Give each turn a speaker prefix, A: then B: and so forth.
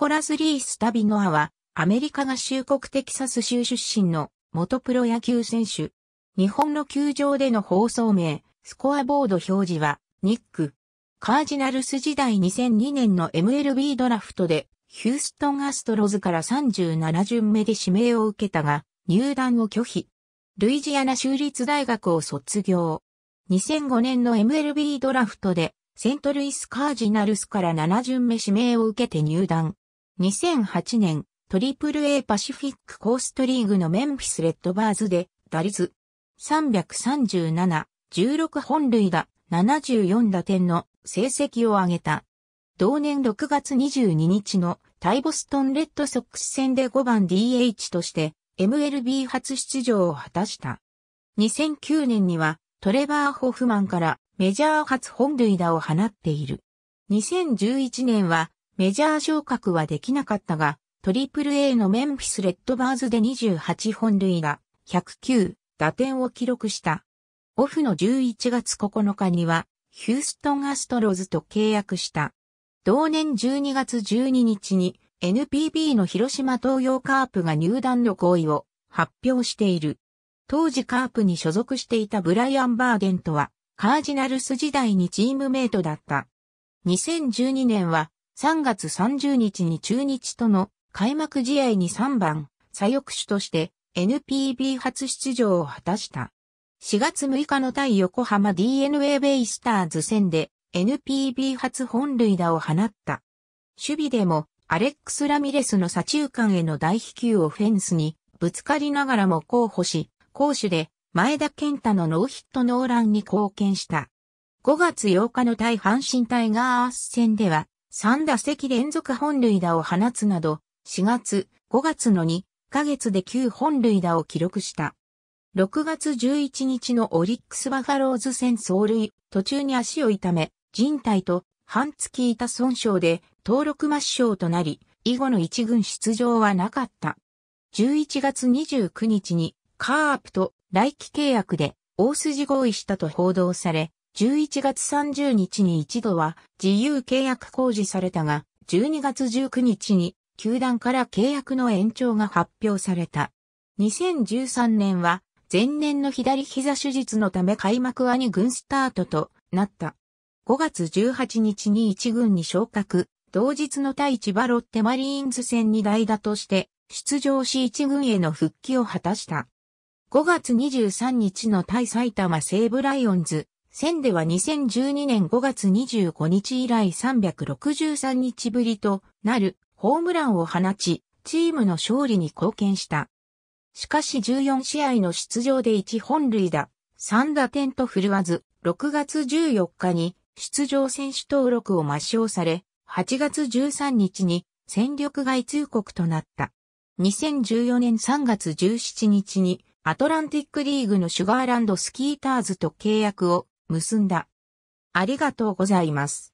A: コラス・リース・タビノアは、アメリカ合衆国テキサス州出身の元プロ野球選手。日本の球場での放送名、スコアボード表示は、ニック。カージナルス時代2002年の MLB ドラフトで、ヒューストンアストロズから37巡目で指名を受けたが、入団を拒否。ルイジアナ州立大学を卒業。2005年の MLB ドラフトで、セントルイスカージナルスから7巡目指名を受けて入団。2008年、トリプル A パシフィックコーストリーグのメンフィスレッドバーズで、打率337、16本塁打、74打点の成績を上げた。同年6月22日のタイボストンレッドソックス戦で5番 DH として MLB 初出場を果たした。2009年にはトレバー・ホフマンからメジャー初本塁打を放っている。2011年はメジャー昇格はできなかったが、トリプル A のメンフィス・レッドバーズで28本塁打、109打点を記録した。オフの11月9日には、ヒューストン・アストロズと契約した。同年12月12日に、NPB の広島東洋カープが入団の行為を発表している。当時カープに所属していたブライアン・バーゲンとは、カージナルス時代にチームメイトだった。2012年は3月30日に中日との開幕試合に3番、左翼手として NPB 初出場を果たした。4月6日の対横浜 DNA ベイスターズ戦で NPB 初本塁打を放った。守備でもアレックス・ラミレスの左中間への大飛球をフェンスにぶつかりながらも候補し、攻守で前田健太のノーヒットノーランに貢献した。5月8日の対阪神タイガース戦では3打席連続本塁打を放つなど、4月、5月の2ヶ月で9本塁打を記録した。6月11日のオリックスバファローズ戦走塁、途中に足を痛め、人体と半月板損傷で登録抹消となり、以後の一軍出場はなかった。11月29日にカープと来季契約で大筋合意したと報道され、11月30日に一度は自由契約公示されたが、12月19日に球団から契約の延長が発表された。2013年は前年の左膝手術のため開幕は2軍スタートとなった。5月18日に1軍に昇格、同日の対千葉ロッテマリーンズ戦に代打として出場し1軍への復帰を果たした。5月23日の対埼玉西武ライオンズ線では2012年5月25日以来363日ぶりとなるホームランを放ち、チームの勝利に貢献した。しかし14試合の出場で1本塁打、3打点と振るわず、6月14日に出場選手登録を抹消され、8月13日に戦力外通告となった。2014年3月17日にアトランティックリーグのシュガーランドスキーターズと契約を結んだ。ありがとうございます。